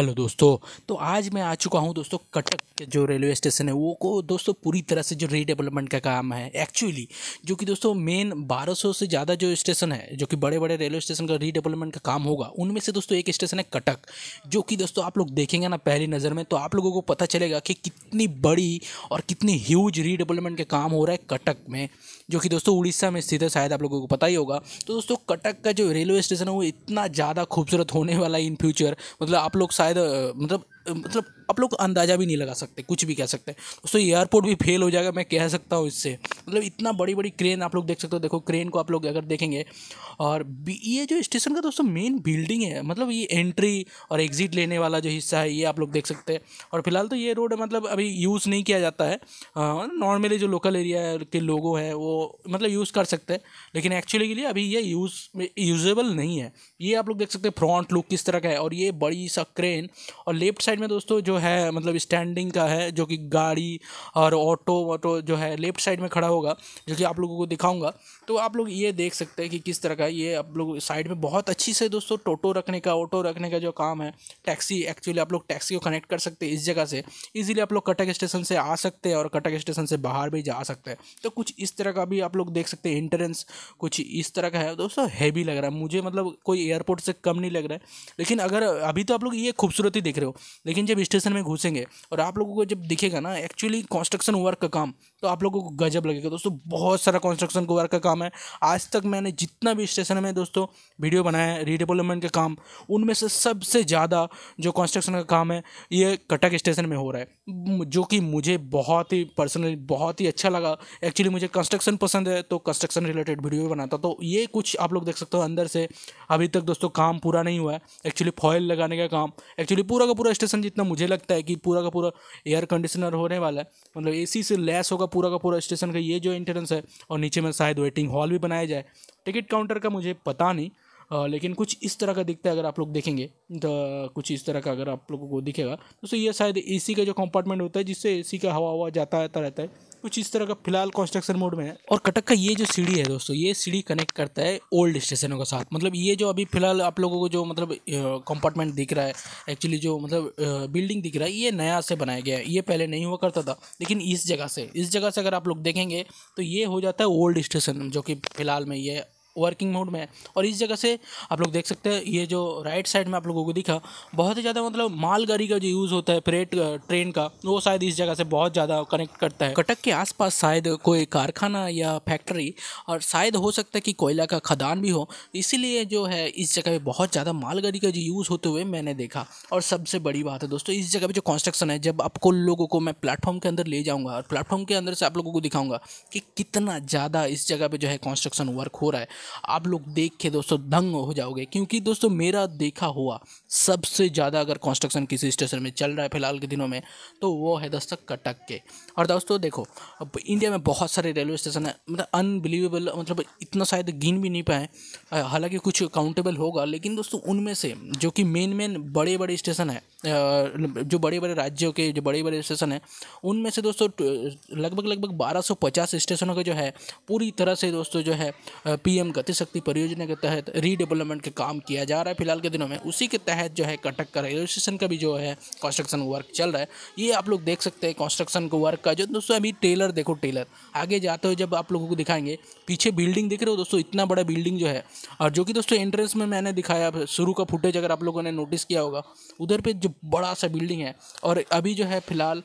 hello दोस्तों तो आज मैं आ चुका हूँ दोस्तों कटक के जो रेलवे स्टेशन है वो को दोस्तों पूरी तरह से जो रीडेवलपमेंट का काम है एक्चुअली जो कि दोस्तों मेन 1200 से ज़्यादा जो स्टेशन है जो कि बड़े बड़े रेलवे स्टेशन का रीडेवलपमेंट का काम होगा उनमें से दोस्तों एक स्टेशन है कटक जो कि दोस्तों आप लोग देखेंगे ना पहली नज़र में तो आप लोगों को पता चलेगा कि कितनी बड़ी और कितनी ह्यूज रीडेवलपमेंट का काम हो रहा है कटक में जो कि दोस्तों उड़ीसा में स्थित है शायद आप लोगों को पता ही होगा तो दोस्तों कटक का जो रेलवे स्टेशन है वो इतना ज़्यादा खूबसूरत होने वाला है इन फ्यूचर मतलब आप लोग शायद शायद मतलब मतलब आप लोग अंदाज़ा भी नहीं लगा सकते कुछ भी कह सकते हैं दोस्तों एयरपोर्ट भी फेल हो जाएगा मैं कह सकता हूँ इससे मतलब इतना बड़ी बड़ी क्रेन आप लोग देख सकते हो देखो क्रेन को आप लोग अगर देखेंगे और ये जो स्टेशन का दोस्तों मेन बिल्डिंग है मतलब ये एंट्री और एग्ज़िट लेने वाला जो हिस्सा है ये आप लोग देख सकते हैं और फिलहाल तो ये रोड मतलब अभी यूज़ नहीं किया जाता है नॉर्मली जो लोकल एरिया के लोगों हैं वो मतलब यूज़ कर सकते हैं लेकिन एक्चुअली के लिए अभी ये यूज़ यूजेबल नहीं है ये आप लोग देख सकते हैं फ्रंट लुक किस तरह का है और ये बड़ी सा क्रेन और लेफ्ट साइड में दोस्तों जो है मतलब स्टैंडिंग का है जो कि गाड़ी और ऑटो वोटो जो है लेफ्ट साइड में खड़ा होगा जो कि आप लोगों को दिखाऊंगा तो आप लोग ये देख सकते हैं कि किस तरह का ये आप लोग साइड में बहुत अच्छी से दोस्तों टोटो रखने का ऑटो रखने का जो काम है टैक्सी एक्चुअली आप लोग टैक्सी को कनेक्ट कर सकते हैं इस जगह से ईजिली आप लोग कटक स्टेशन से आ सकते हैं और कटक स्टेशन से बाहर भी जा सकते हैं तो कुछ इस तरह का भी आप लोग देख सकते हैं इंटरेंस कुछ इस तरह का है दोस्तों हैवी लग रहा है मुझे मतलब कोई एयरपोर्ट से कम नहीं लग रहा है लेकिन अगर अभी तो आप लोग ये खूबसूरती देख रहे हो लेकिन जब स्टेशन कंस्ट्रक्शन में घुसेंगे और आप लोगों को जब दिखेगा ना एक्चुअली कंस्ट्रक्शन वर्क का काम तो आप लोगों को गजब लगेगा दोस्तों बहुत सारा कंस्ट्रक्शन को वर्क का काम है आज तक मैंने जितना भी स्टेशन में दोस्तों वीडियो बनाया है रीडेवलपमेंट का काम उनमें से सबसे ज़्यादा जो कंस्ट्रक्शन का काम है ये कटक स्टेशन में हो रहा है जो कि मुझे बहुत ही पर्सनली बहुत ही अच्छा लगा एक्चुअली मुझे कंस्ट्रक्शन पसंद है तो कंस्ट्रक्शन रिलेटेड वीडियो भी बनाता तो ये कुछ आप लोग देख सकते हो अंदर से अभी तक दोस्तों काम पूरा नहीं हुआ है एक्चुअली फॉयल लगाने का काम एक्चुअली पूरा का पूरा स्टेशन जितना मुझे लगता है कि पूरा का पूरा एयर कंडीशनर होने वाला है मतलब ए से लैस होगा पूरा का पूरा स्टेशन का ये जो एंट्रेंस है और नीचे में शायद वेटिंग हॉल भी बनाया जाए टिकट काउंटर का मुझे पता नहीं लेकिन कुछ इस तरह का दिखता है अगर आप लोग देखेंगे तो कुछ इस तरह का अगर आप लोगों को दिखेगा तो ये शायद ए का जो कंपार्टमेंट होता है जिससे ए का हवा हवा जाता रहता रहता है कुछ इस तरह का फिलहाल कंस्ट्रक्शन मोड में है और कटक का ये जो सीढ़ी है दोस्तों ये सीढ़ी कनेक्ट करता है ओल्ड स्टेशनों के साथ मतलब ये जो अभी फिलहाल आप लोगों को जो मतलब कंपार्टमेंट दिख रहा है एक्चुअली जो मतलब बिल्डिंग दिख रहा है ये नया से बनाया गया है ये पहले नहीं हुआ करता था लेकिन इस जगह से इस जगह से अगर आप लोग देखेंगे तो ये हो जाता है ओल्ड स्टेशन जो कि फिलहाल में ये वर्किंग मोड में है और इस जगह से आप लोग देख सकते हैं ये जो राइट साइड में आप लोगों को दिखा बहुत ही ज़्यादा मतलब मालगाड़ी का जो यूज़ होता है फ्रेट ट्रेन का वो शायद इस जगह से बहुत ज़्यादा कनेक्ट करता है कटक के आसपास शायद कोई कारखाना या फैक्ट्री और शायद हो सकता है कि कोयला का खदान भी हो इसीलिए जो है इस जगह पर बहुत ज़्यादा मालगाड़ी का जो यूज़ होते हुए मैंने देखा और सबसे बड़ी बात है दोस्तों इस जगह पर जो कॉन्स्ट्रक्शन है जब आपको लोगों को मैं प्लेटफॉर्म के अंदर ले जाऊँगा और प्लेटफॉर्म के अंदर से आप लोगों को दिखाऊँगा कि कितना ज़्यादा इस जगह पर जो है कॉन्स्ट्रक्शन वर्क हो रहा है आप लोग देख के दोस्तों दंग हो जाओगे क्योंकि दोस्तों मेरा देखा हुआ सबसे ज़्यादा अगर कंस्ट्रक्शन किसी स्टेशन में चल रहा है फिलहाल के दिनों में तो वो है दस्तक कटक के और दोस्तों देखो अब इंडिया में बहुत सारे रेलवे स्टेशन है मतलब अनबिलीवेबल मतलब इतना शायद गिन भी नहीं पाए हालांकि कुछ काउंटेबल होगा लेकिन दोस्तों उनमें से जो कि मेन मेन बड़े बड़े स्टेशन है जो बड़े बड़े राज्यों के जो बड़े बड़े स्टेशन हैं उनमें से दोस्तों लगभग लगभग 1250 स्टेशनों का जो है पूरी तरह से दोस्तों जो है पीएम गतिशक्ति परियोजना के तहत रीडेवलपमेंट के काम किया जा रहा है फिलहाल के दिनों में उसी के तहत जो है कटक का रेलवे स्टेशन का भी जो है कंस्ट्रक्शन वर्क चल रहा है ये आप लोग देख सकते हैं कंस्ट्रक्शन का वर्क का जो दोस्तों अभी टेलर देखो टेलर आगे जाते हुए जब आप लोगों को दिखाएंगे पीछे बिल्डिंग देख रहे हो दोस्तों इतना बड़ा बिल्डिंग जो है और जो कि दोस्तों एंट्रेंस में मैंने दिखाया शुरू का फुटेज अगर आप लोगों ने नोटिस किया होगा उधर पर जो बड़ा सा बिल्डिंग है और अभी जो है फिलहाल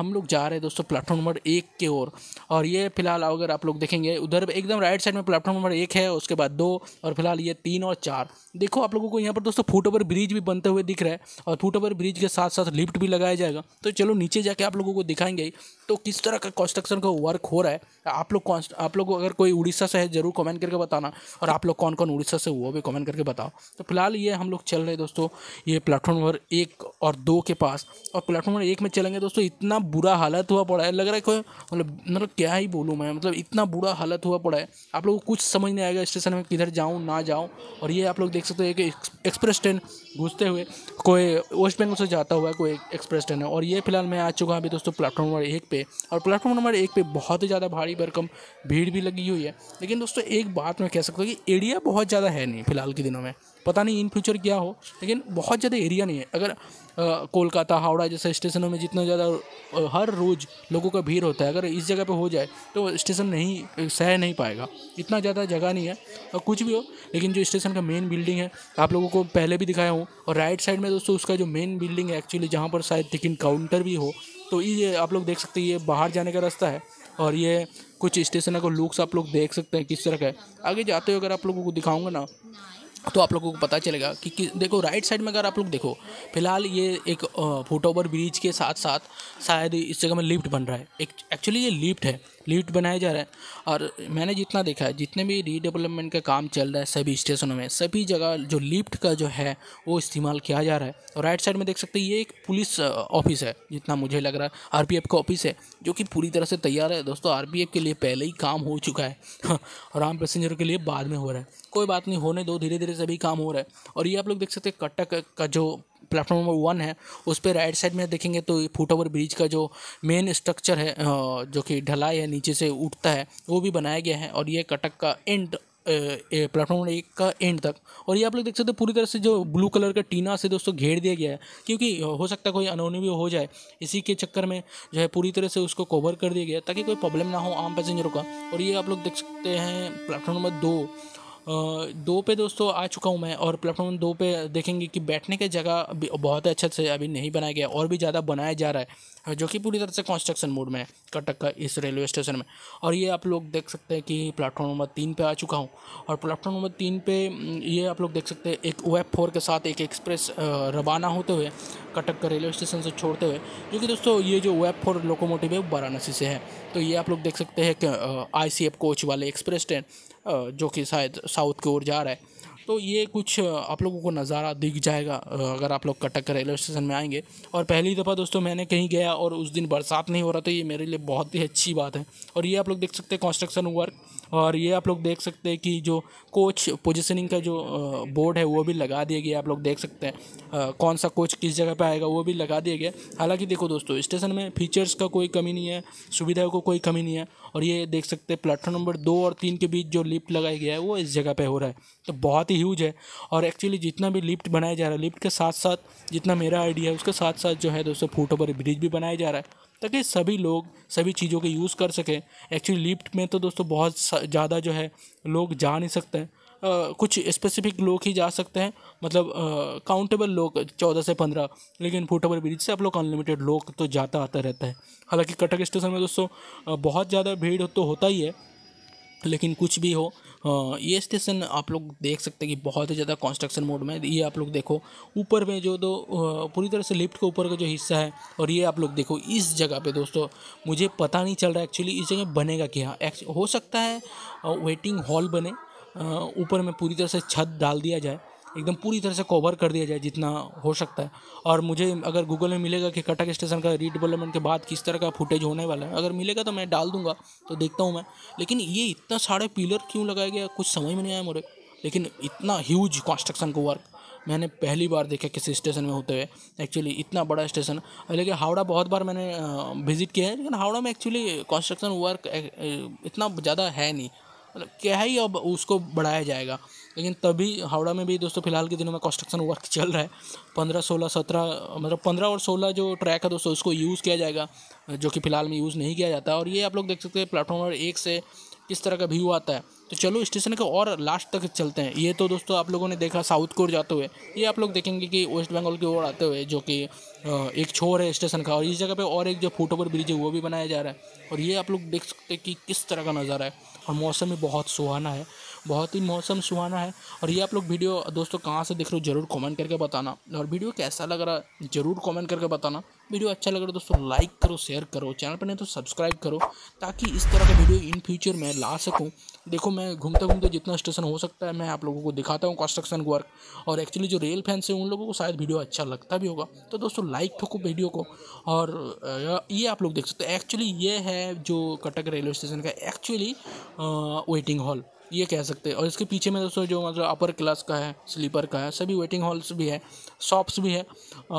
हम लोग जा रहे हैं दोस्तों प्लेटफॉर्म नंबर एक के ओर और ये फिलहाल अगर आप लोग देखेंगे उधर एकदम राइट साइड में प्लेटफॉर्म नंबर पर एक है उसके बाद दो और फिलहाल ये तीन और चार देखो आप लोगों को यहाँ पर दोस्तों फुट ओवर ब्रिज भी बनते हुए दिख रहा है और फुट ओवर ब्रिज के साथ साथ लिफ्ट भी लगाया जाएगा तो चलो नीचे जाके आप लोगों को दिखाएंगे तो किस तरह का कंस्ट्रक्शन का वर्क हो रहा है आप लोग आप लोग अगर कोई उड़ीसा से है ज़रूर कमेंट करके बताना और आप लोग कौन कौन उड़ीसा से वो भी कमेंट करके बताओ तो फिलहाल ये हम लोग चल रहे दोस्तों ये प्लेटफॉर्म नंबर एक और दो के पास और प्लेटफॉर्म नंबर एक में चलेंगे दोस्तों इतना बुरा हालत हुआ पड़ा है लग रहा है कोई मतलब मतलब क्या ही बोलूँ मैं मतलब इतना बुरा हालत हुआ पड़ा है आप लोग कुछ समझ नहीं आएगा स्टेशन में किधर जाऊँ ना जाऊँ और ये आप लोग देख सकते हो एक एक्सप्रेस ट्रेन घुसते हुए कोई वेस्ट बेंगल से जाता हुआ कोई एक्सप्रेस ट्रेन है और ये फिलहाल मैं आ चुका हूँ अभी दोस्तों प्लेटफॉर्म नंबर एक पे और प्लेटफॉर्म नंबर एक पे बहुत ही ज़्यादा भारी भरकम भीड़ भी लगी हुई है लेकिन दोस्तों एक बात मैं कह सकता हूँ कि एरिया बहुत ज़्यादा है नहीं फिलहाल के दिनों में पता नहीं इन फ्यूचर क्या हो लेकिन बहुत ज़्यादा एरिया नहीं है अगर कोलकाता हावड़ा जैसे स्टेशनों में जितना ज़्यादा हर रोज़ लोगों का भीड़ होता है अगर इस जगह पे हो जाए तो स्टेशन नहीं सह नहीं पाएगा इतना ज़्यादा जगह नहीं है और कुछ भी हो लेकिन जो स्टेशन का मेन बिल्डिंग है आप लोगों को पहले भी दिखाया हूँ और राइट साइड में दोस्तों उसका जो मेन बिल्डिंग है एक्चुअली जहाँ पर शायद टिकिन काउंटर भी हो तो ये आप लोग देख सकते हैं ये बाहर जाने का रास्ता है और ये कुछ स्टेशनों का लुक्स आप लोग देख सकते हैं किस तरह का है आगे जाते हुए अगर आप लोगों को दिखाऊंगा ना तो आप लोगों को पता चलेगा कि, कि देखो राइट साइड में अगर आप लोग देखो फिलहाल ये एक फुट ओवर ब्रिज के साथ साथ शायद इस जगह में लिफ्ट बन रहा है एक एक्चुअली ये लिफ्ट है लिफ्ट बनाया जा रहा है और मैंने जितना देखा है जितने भी रीडेवलपमेंट का काम चल रहा है सभी स्टेशनों में सभी जगह जो लिफ्ट का जो है वो इस्तेमाल किया जा रहा है और राइट साइड में देख सकते हैं ये एक पुलिस ऑफिस है जितना मुझे लग रहा है एफ का ऑफिस है जो कि पूरी तरह से तैयार है दोस्तों एफ के लिए पहले ही काम हो चुका है हाँ, और आम पैसेंजर के लिए बाद में हो रहा है कोई बात नहीं होने दो धीरे धीरे सभी काम हो रहा है और ये आप लोग देख सकते हैं कटक का जो प्लेटफॉर्म नंबर वन है उस पर राइट साइड में देखेंगे तो फुट ओवर ब्रिज का जो मेन स्ट्रक्चर है जो कि ढलाई है नीचे से उठता है वो भी बनाया गया है और ये कटक का एंड प्लेटफॉर्म एक का एंड तक और ये आप लोग देख सकते हो पूरी तरह से जो ब्लू कलर का टीना से दोस्तों घेर दिया गया है क्योंकि हो सकता है कोई अनोनी भी हो जाए इसी के चक्कर में जो है पूरी तरह से उसको कवर कर दिया गया ताकि कोई प्रॉब्लम ना हो आम पैसेंजरों का और ये आप लोग देख सकते हैं प्लेटफॉर्म नंबर दो दो पे दोस्तों आ चुका हूँ मैं और प्लेटफॉर्म दो पे देखेंगे कि बैठने के जगह बहुत अच्छा से अभी नहीं बनाया गया और भी ज़्यादा बनाया जा रहा है जो कि पूरी तरह से कंस्ट्रक्शन मोड में है कटक का इस रेलवे स्टेशन में और ये आप लोग देख सकते हैं कि प्लेटफॉर्म नंबर तीन पे आ चुका हूँ और प्लेटफॉर्म नंबर तीन पे ये आप लोग देख सकते हैं एक वेब फोर के साथ एक एक्सप्रेस रवाना होते हुए कटक का रेलवे स्टेशन से छोड़ते हुए जो कि दोस्तों ये जो वेब फोर लोकोमोटिव है वाराणसी से है तो ये आप लोग देख सकते हैं कि आई कोच वाले एक्सप्रेस ट्रेन जो कि शायद साउथ की ओर जा रहा है तो ये कुछ आप लोगों को नज़ारा दिख जाएगा अगर आप लोग कटक रेलवे स्टेशन में आएंगे और पहली दफ़ा दोस्तों मैंने कहीं गया और उस दिन बरसात नहीं हो रहा तो ये मेरे लिए बहुत ही अच्छी बात है और ये आप लोग देख सकते हैं कंस्ट्रक्शन वर्क और ये आप लोग देख सकते हैं कि जो कोच पोजिशनिंग का जो बोर्ड है वो भी लगा दिया गया आप लोग देख सकते हैं कौन सा कोच किस जगह पर आएगा वो भी लगा दिया गया हालाँकि देखो दोस्तों स्टेशन में फीचर्स का कोई कमी नहीं है सुविधाओं को कोई कमी नहीं है और ये देख सकते हैं प्लेटफॉर्म नंबर दो और तीन के बीच जो लिफ्ट लगाया गया है वो इस जगह पे हो रहा है तो बहुत ही ह्यूज है और एक्चुअली जितना भी लिफ्ट बनाया जा रहा है लिफ्ट के साथ साथ जितना मेरा आइडिया है उसके साथ साथ जो है दोस्तों फुट ओवर ब्रिज भी बनाया जा रहा है ताकि सभी लोग सभी चीज़ों के यूज़ कर सकें एक्चुअली लिफ्ट में तो दोस्तों बहुत ज़्यादा जो है लोग जा नहीं सकते हैं कुछ स्पेसिफिक लोग ही जा सकते हैं मतलब काउंटेबल लोग चौदह से पंद्रह लेकिन फुट ओवर ब्रिज से आप लोग अनलिमिटेड लोग तो जाता आता रहता है हालांकि कटक स्टेशन में दोस्तों बहुत ज़्यादा भीड़ तो होता ही है लेकिन कुछ भी हो ये स्टेशन आप लोग देख सकते हैं कि बहुत ही ज़्यादा कंस्ट्रक्शन मोड में ये आप लोग देखो ऊपर में जो दो पूरी तरह से लिफ्ट के ऊपर का जो हिस्सा है और ये आप लोग देखो इस जगह पे दोस्तों मुझे पता नहीं चल रहा एक्चुअली इस जगह बनेगा क्या हो सकता है वेटिंग हॉल बने ऊपर में पूरी तरह से छत डाल दिया जाए एकदम पूरी तरह से कवर कर दिया जाए जितना हो सकता है और मुझे अगर गूगल में मिलेगा कि कटक स्टेशन का रीडेवलपमेंट के बाद किस तरह का फुटेज होने वाला है अगर मिलेगा तो मैं डाल दूंगा तो देखता हूँ मैं लेकिन ये इतना सारे पिलर क्यों लगाया गया कुछ समझ में नहीं आया मुझे लेकिन इतना ह्यूज कंस्ट्रक्शन का वर्क मैंने पहली बार देखा किसी स्टेशन में होते हुए एक्चुअली इतना बड़ा स्टेशन लेकिन हावड़ा बहुत बार मैंने विज़िट किया है लेकिन हावड़ा में एक्चुअली कंस्ट्रक्शन वर्क इतना ज़्यादा है नहीं मतलब क्या है ही अब उसको बढ़ाया जाएगा लेकिन तभी हावड़ा में भी दोस्तों फिलहाल के दिनों में कंस्ट्रक्शन वर्क चल रहा है पंद्रह सोलह सत्रह मतलब पंद्रह और सोलह जो ट्रैक है दोस्तों उसको यूज़ किया जाएगा जो कि फ़िलहाल में यूज़ नहीं किया जाता और ये आप लोग देख सकते हैं प्लेटफॉर्म नंबर एक से किस तरह का व्यू आता है तो चलो स्टेशन का और लास्ट तक चलते हैं ये तो दोस्तों आप लोगों ने देखा साउथ की ओर जाते हुए ये आप लोग देखेंगे कि वेस्ट बंगाल की ओर आते हुए जो कि एक छोर है स्टेशन का और इस जगह पे और एक जो फुट ओवर ब्रिज है वो भी बनाया जा रहा है और ये आप लोग देख सकते हैं कि किस तरह का नज़ारा है और मौसम भी बहुत सुहाना है बहुत ही मौसम सुहाना है और ये आप लोग वीडियो दोस्तों कहाँ से देख रहे हो ज़रूर कमेंट करके बताना और वीडियो कैसा लग रहा है ज़रूर कमेंट करके बताना वीडियो अच्छा लग रहा है दोस्तों लाइक करो शेयर करो चैनल पर नहीं तो सब्सक्राइब करो ताकि इस तरह का वीडियो इन फ्यूचर में ला सकूँ देखो मैं घूमते घूमते जितना स्टेशन हो सकता है मैं आप लोगों को दिखाता हूँ कंस्ट्रक्शन वर्क और एक्चुअली जो रेल फैंस हैं उन लोगों को शायद वीडियो अच्छा लगता भी होगा तो दोस्तों लाइक ठोको वीडियो को और ये आप लोग देख सकते हैं एक्चुअली ये है जो कटक रेलवे स्टेशन का एक्चुअली वेटिंग हॉल ये कह सकते हैं और इसके पीछे में दोस्तों जो मतलब अपर क्लास का है स्लीपर का है सभी वेटिंग हॉल्स भी है शॉप्स भी है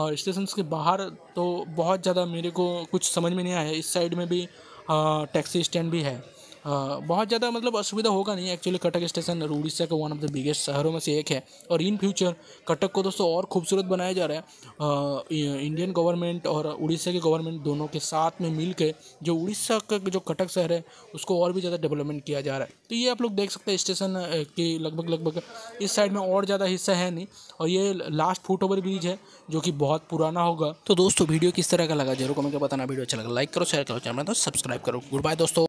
और स्टेशन के बाहर तो बहुत ज़्यादा मेरे को कुछ समझ में नहीं आया इस साइड में भी टैक्सी हाँ, स्टैंड भी है हाँ, बहुत ज़्यादा मतलब असुविधा होगा नहीं एक्चुअली कटक स्टेशन उड़ीसा का वन ऑफ द बिगेस्ट शहरों में से एक है और इन फ्यूचर कटक को दोस्तों और खूबसूरत बनाया जा रहा है इंडियन गवर्नमेंट और उड़ीसा की गवर्नमेंट दोनों के साथ में मिल जो उड़ीसा का जो कटक शहर है उसको और भी ज़्यादा डेवलपमेंट किया जा रहा है तो ये आप लोग देख सकते हैं स्टेशन के लगभग लगभग इस साइड में और ज़्यादा हिस्सा है नहीं और ये लास्ट फुट ओवर ब्रिज है जो कि बहुत पुराना होगा तो दोस्तों वीडियो किस तरह का लगा जरूर कमेंट कर बताना वीडियो अच्छा लगा लाइक करो शेयर करो चैनल तो सब्सक्राइब करो गुड बाय दोस्तों